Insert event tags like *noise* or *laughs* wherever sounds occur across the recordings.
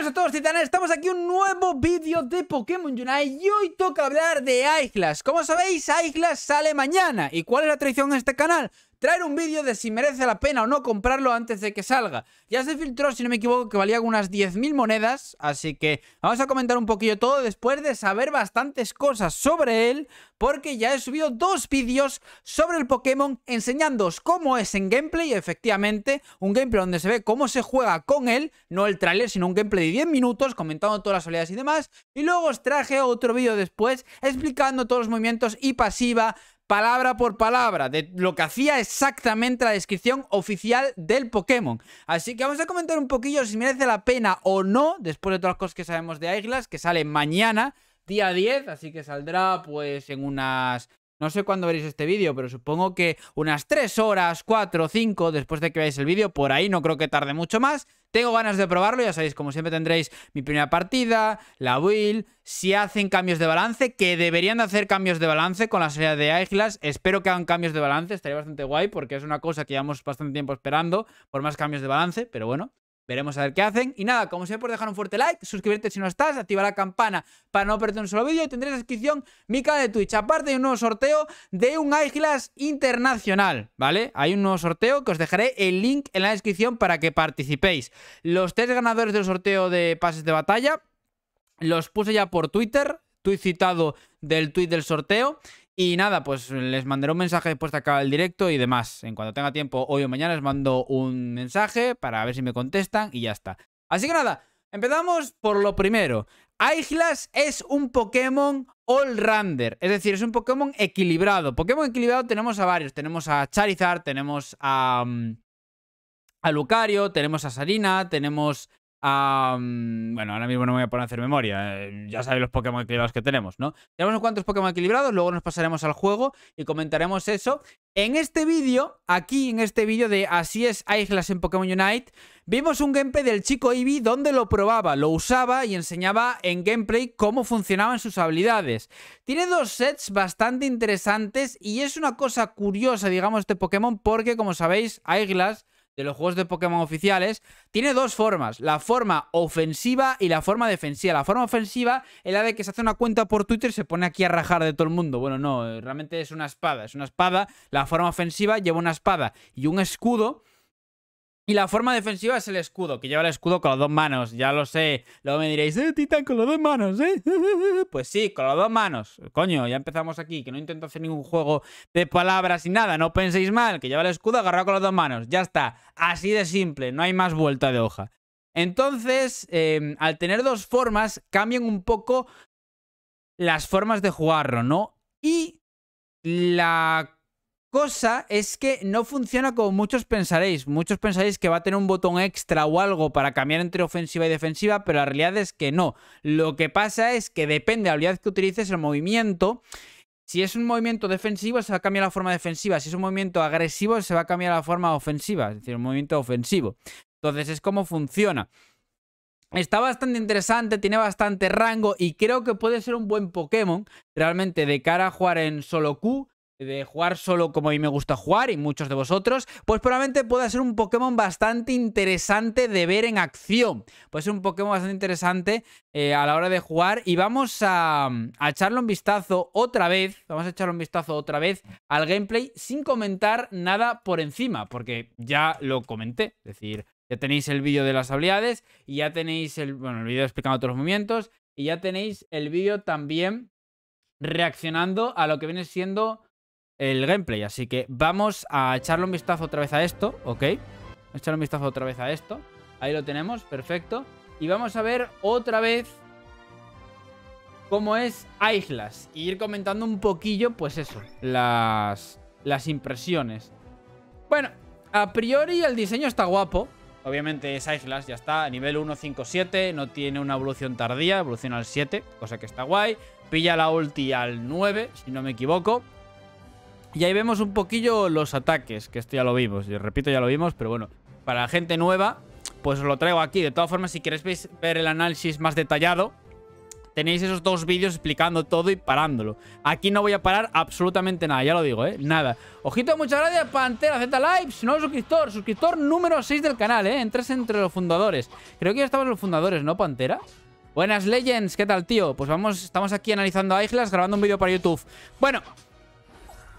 Hola a todos titanes, estamos aquí un nuevo vídeo de Pokémon Unite y hoy toca hablar de Aiglas. Como sabéis, Aiglas sale mañana. ¿Y cuál es la tradición en este canal? traer un vídeo de si merece la pena o no comprarlo antes de que salga. Ya se filtró, si no me equivoco, que valía unas 10.000 monedas, así que vamos a comentar un poquillo todo después de saber bastantes cosas sobre él, porque ya he subido dos vídeos sobre el Pokémon enseñándoos cómo es en gameplay, efectivamente, un gameplay donde se ve cómo se juega con él, no el trailer, sino un gameplay de 10 minutos comentando todas las habilidades y demás, y luego os traje otro vídeo después explicando todos los movimientos y pasiva, palabra por palabra de lo que hacía exactamente la descripción oficial del Pokémon. Así que vamos a comentar un poquillo si merece la pena o no, después de todas las cosas que sabemos de Aiglas, que sale mañana, día 10, así que saldrá pues en unas... No sé cuándo veréis este vídeo, pero supongo que unas 3 horas, 4 o 5 después de que veáis el vídeo, por ahí no creo que tarde mucho más. Tengo ganas de probarlo, ya sabéis, como siempre tendréis mi primera partida, la Will. si hacen cambios de balance, que deberían de hacer cambios de balance con la serie de águilas, Espero que hagan cambios de balance, estaría bastante guay porque es una cosa que llevamos bastante tiempo esperando por más cambios de balance, pero bueno. Veremos a ver qué hacen. Y nada, como siempre, por dejar un fuerte like, suscribirte si no estás, activar la campana para no perder un solo vídeo y tendréis en la descripción mi canal de Twitch. Aparte, hay un nuevo sorteo de un iGlass internacional, ¿vale? Hay un nuevo sorteo que os dejaré el link en la descripción para que participéis. Los tres ganadores del sorteo de pases de batalla los puse ya por Twitter, tuit citado del tuit del sorteo. Y nada, pues les mandaré un mensaje después de acabar el directo y demás. En cuanto tenga tiempo, hoy o mañana les mando un mensaje para ver si me contestan y ya está. Así que nada, empezamos por lo primero. Aiglas es un Pokémon all-rounder, es decir, es un Pokémon equilibrado. Pokémon equilibrado tenemos a varios, tenemos a Charizard, tenemos a, mm, a Lucario, tenemos a Sarina, tenemos bueno, ahora mismo no me voy a poner a hacer memoria. Eh, ya sabéis los Pokémon equilibrados que tenemos, ¿no? Tenemos unos cuantos Pokémon equilibrados, luego nos pasaremos al juego y comentaremos eso. En este vídeo, aquí en este vídeo de Así es Islas en Pokémon Unite, vimos un gameplay del chico Eevee donde lo probaba, lo usaba y enseñaba en gameplay cómo funcionaban sus habilidades. Tiene dos sets bastante interesantes y es una cosa curiosa, digamos, este Pokémon porque, como sabéis, Aiglas de los juegos de Pokémon oficiales, tiene dos formas, la forma ofensiva y la forma defensiva. La forma ofensiva es la de que se hace una cuenta por Twitter y se pone aquí a rajar de todo el mundo. Bueno, no, eh, realmente es una espada, es una espada. La forma ofensiva lleva una espada y un escudo y la forma defensiva es el escudo, que lleva el escudo con las dos manos, ya lo sé. Luego me diréis, eh, Titan, con las dos manos, ¿eh? *laughs* pues sí, con las dos manos. Coño, ya empezamos aquí, que no intento hacer ningún juego de palabras y nada, no penséis mal, que lleva el escudo agarrado con las dos manos. Ya está, así de simple, no hay más vuelta de hoja. Entonces, em, al tener dos formas, cambian un poco las formas de jugarlo, ¿no? Y la cosa es que no funciona como muchos pensaréis. Muchos pensaréis que va a tener un botón extra o algo para cambiar entre ofensiva y defensiva, pero la realidad es que no. Lo que pasa es que depende de la habilidad que utilices el movimiento. Si es un movimiento defensivo, se va a cambiar la forma defensiva. Si es un movimiento agresivo, se va a cambiar la forma ofensiva. Es decir, un movimiento ofensivo. Entonces es como funciona. Está bastante interesante, tiene bastante rango y creo que puede ser un buen Pokémon realmente de cara a jugar en solo Q de jugar solo como a mí me gusta jugar y muchos de vosotros, pues probablemente pueda ser un Pokémon bastante interesante de ver en acción. Puede ser un Pokémon bastante interesante eh, a la hora de jugar y vamos a, a, echarle un vistazo otra vez, vamos a echarle un vistazo otra vez al gameplay sin comentar nada por encima, porque ya lo comenté, es decir, ya tenéis el vídeo de las habilidades y ya tenéis el, bueno, el vídeo explicando otros movimientos y ya tenéis el vídeo también reaccionando a lo que viene siendo el gameplay. Así que vamos a echarle un vistazo otra vez a esto, ¿ok? Echarle un vistazo otra vez a esto. Ahí lo tenemos, perfecto. Y vamos a ver otra vez cómo es Islas. Y ir comentando un poquillo, pues eso, las, las impresiones. Bueno, a priori el diseño está guapo. Obviamente es Islas, ya está. A Nivel 1.5.7, No tiene una evolución tardía. Evoluciona al 7, cosa que está guay. Pilla la ulti al 9, si no me equivoco. Y ahí vemos un poquillo los ataques, que esto ya lo vimos, Y repito, ya lo vimos, pero bueno, para la gente nueva, pues os lo traigo aquí. De todas formas, si queréis ver el análisis más detallado, tenéis esos dos vídeos explicando todo y parándolo. Aquí no voy a parar absolutamente nada, ya lo digo, ¿eh? Nada. Ojito, muchas gracias, Pantera Z Lives, nuevo suscriptor, suscriptor número 6 del canal, ¿eh? Entras entre los fundadores. Creo que ya estamos los fundadores, ¿no, Pantera? Buenas, Legends, ¿qué tal, tío? Pues vamos, estamos aquí analizando a Islas, grabando un vídeo para YouTube. Bueno,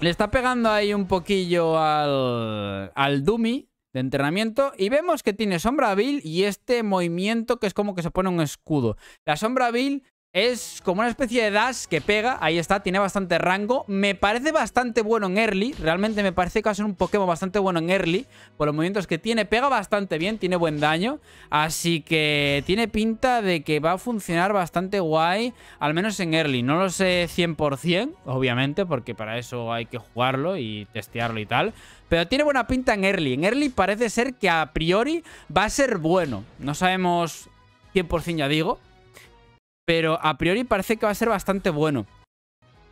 le está pegando ahí un poquillo al, al Dummy de entrenamiento y vemos que tiene sombra bill y este movimiento que es como que se pone un escudo. La sombra bill es como una especie de dash que pega, ahí está, tiene bastante rango. Me parece bastante bueno en early, realmente me parece que va a ser un Pokémon bastante bueno en early, por los movimientos que tiene, pega bastante bien, tiene buen daño, así que tiene pinta de que va a funcionar bastante guay, al menos en early. No lo sé 100%, obviamente, porque para eso hay que jugarlo y testearlo y tal, pero tiene buena pinta en early. En early parece ser que a priori va a ser bueno, no sabemos 100% ya digo, pero a priori parece que va a ser bastante bueno.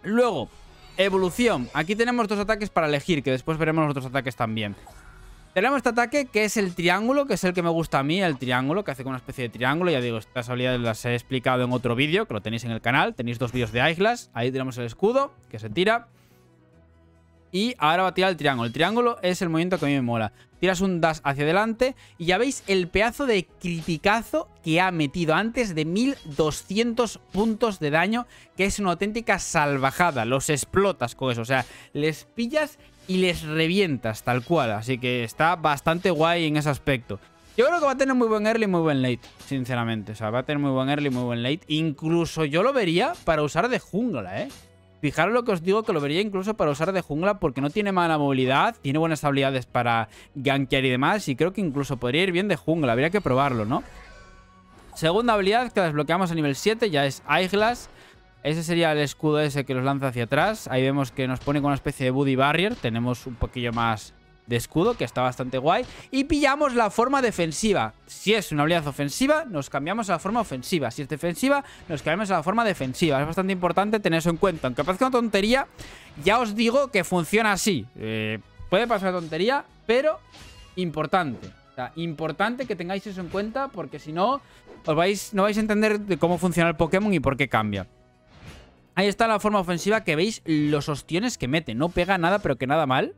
Luego, evolución. Aquí tenemos dos ataques para elegir, que después veremos los otros ataques también. Tenemos este ataque que es el triángulo, que es el que me gusta a mí, el triángulo, que hace como una especie de triángulo. Ya digo, estas habilidades las he explicado en otro vídeo, que lo tenéis en el canal. Tenéis dos vídeos de Islas. Ahí tenemos el escudo, que se tira. Y ahora va a tirar el triángulo. El triángulo es el movimiento que a mí me mola. Tiras un dash hacia adelante y ya veis el pedazo de criticazo que ha metido antes de 1200 puntos de daño, que es una auténtica salvajada. Los explotas con eso, o sea, les pillas y les revientas tal cual. Así que está bastante guay en ese aspecto. Yo creo que va a tener muy buen early y muy buen late, sinceramente. O sea, va a tener muy buen early y muy buen late. Incluso yo lo vería para usar de jungla, ¿eh? Fijaros lo que os digo, que lo vería incluso para usar de jungla porque no tiene mala movilidad, tiene buenas habilidades para gankear y demás y creo que incluso podría ir bien de jungla, habría que probarlo, ¿no? Segunda habilidad que desbloqueamos a nivel 7 ya es Eyeglass. Ese sería el escudo ese que los lanza hacia atrás. Ahí vemos que nos pone con una especie de Buddy Barrier. Tenemos un poquillo más de escudo, que está bastante guay. Y pillamos la forma defensiva. Si es una habilidad ofensiva, nos cambiamos a la forma ofensiva. Si es defensiva, nos cambiamos a la forma defensiva. Es bastante importante tener eso en cuenta. Aunque parezca una tontería, ya os digo que funciona así. Eh, puede pasar tontería, pero importante. importante que tengáis eso en cuenta porque si no, os vais, no vais a entender de cómo funciona el Pokémon y por qué cambia. Ahí está la forma ofensiva que veis los ostiones que mete. No pega nada, pero que nada mal.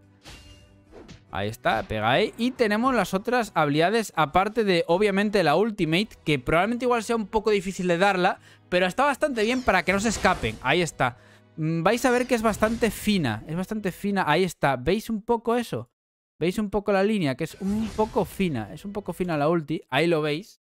Ahí está, pega ahí. Y tenemos las otras habilidades, aparte de obviamente la Ultimate, que probablemente igual sea un poco difícil de darla, pero está bastante bien para que no se escapen. Ahí está. Mm, vais a ver que es bastante fina, es bastante fina. Ahí está, ¿veis un poco eso? ¿Veis un poco la línea? Que es un poco fina, es un poco fina la ulti, ahí lo veis.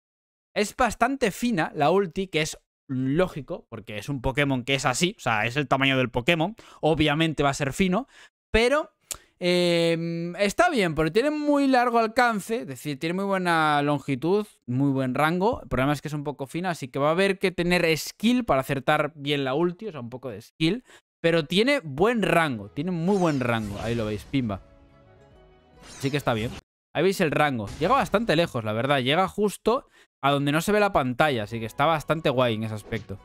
Es bastante fina la ulti, que es lógico, porque es un Pokémon que es así, o sea, es el tamaño del Pokémon, obviamente va a ser fino, pero Em, está bien, pero tiene muy largo alcance, es decir, tiene muy buena longitud, muy buen rango. El problema es que es un poco fina, así que va a haber que tener skill para acertar bien la ulti, o sea, un poco de skill. Pero tiene buen rango, tiene muy buen rango. Ahí lo veis, pimba. Así que está bien. Ahí veis el rango. Llega bastante lejos, la verdad. Llega justo a donde no se ve la pantalla, así que está bastante guay en ese aspecto.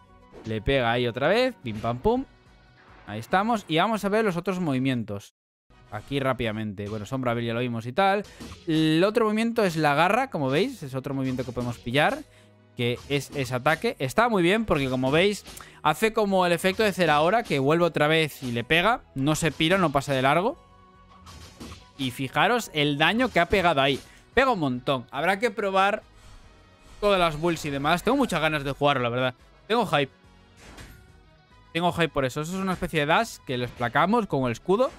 Le pega ahí otra vez, pim pam pum. Ahí estamos. Y vamos a ver los otros movimientos aquí rápidamente. Bueno, Sombra Bill ya lo vimos y tal. El otro movimiento es la garra, como veis. Es otro movimiento que podemos pillar. Que es ese ataque. Está muy bien porque, como veis, hace como el efecto de ahora que vuelve otra vez y le pega. No se pira, no pasa de largo. Y fijaros el daño que ha pegado ahí. Pega un montón. Habrá que probar todas las bulls y demás. Tengo muchas ganas de jugarlo, la verdad. Tengo hype. Tengo hype por eso. Eso es una especie de dash que les placamos con el escudo.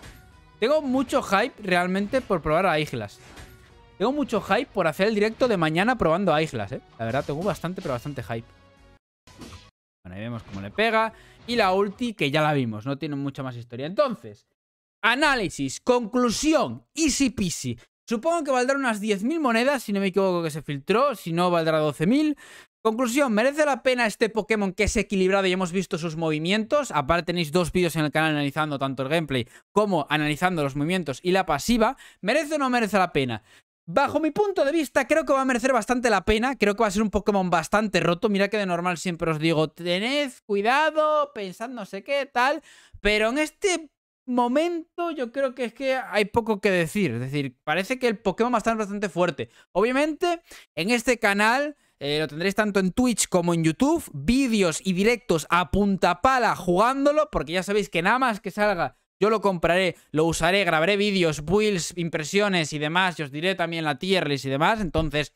Tengo mucho hype realmente por probar a Islas. Tengo mucho hype por hacer el directo de mañana probando a Islas, ¿eh? La verdad, tengo bastante, pero bastante hype. Bueno, ahí vemos cómo le pega. Y la ulti, que ya la vimos, no tiene mucha más historia. Entonces, análisis, conclusión, easy peasy. Supongo que valdrá unas 10.000 monedas, si no me equivoco que se filtró, si no valdrá 12.000. Conclusión, ¿merece la pena este Pokémon que es equilibrado y hemos visto sus movimientos? Aparte tenéis dos vídeos en el canal analizando tanto el gameplay como analizando los movimientos y la pasiva. ¿Merece o no merece la pena? Bajo mi punto de vista, creo que va a merecer bastante la pena. Creo que va a ser un Pokémon bastante roto. Mira que de normal siempre os digo, tened cuidado, pensad no sé qué, tal. Pero en este momento yo creo que es que hay poco que decir. Es decir, parece que el Pokémon va a estar bastante fuerte. Obviamente, en este canal eh, lo tendréis tanto en Twitch como en YouTube. Vídeos y directos a punta jugándolo, porque ya sabéis que nada más que salga, yo lo compraré, lo usaré, grabaré vídeos, builds, impresiones y demás. Y os diré también la tier y demás. Entonces,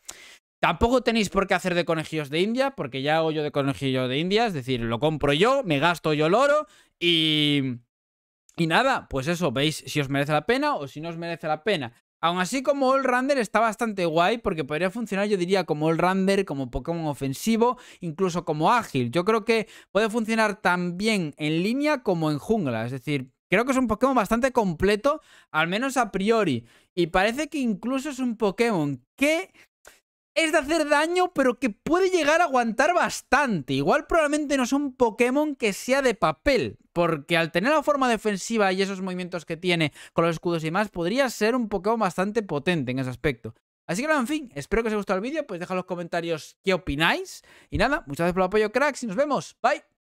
Tampoco tenéis por qué hacer de conejillos de India, porque ya hago yo de conejillo de India, es decir, lo compro yo, me gasto yo el oro y... Y nada, pues eso, veis si os merece la pena o si no os merece la pena. Aún así, como All Render está bastante guay porque podría funcionar, yo diría, como All Render, como Pokémon ofensivo, incluso como ágil. Yo creo que puede funcionar tan bien en línea como en jungla. Es decir, creo que es un Pokémon bastante completo, al menos a priori. Y parece que incluso es un Pokémon que es de hacer daño, pero que puede llegar a aguantar bastante. Igual probablemente no es un Pokémon que sea de papel, porque al tener la forma defensiva y esos movimientos que tiene con los escudos y más, podría ser un Pokémon bastante potente en ese aspecto. Así que en fin, espero que os haya gustado el vídeo, pues dejad en los comentarios qué opináis. Y nada, muchas gracias por el apoyo, cracks, y nos vemos. Bye.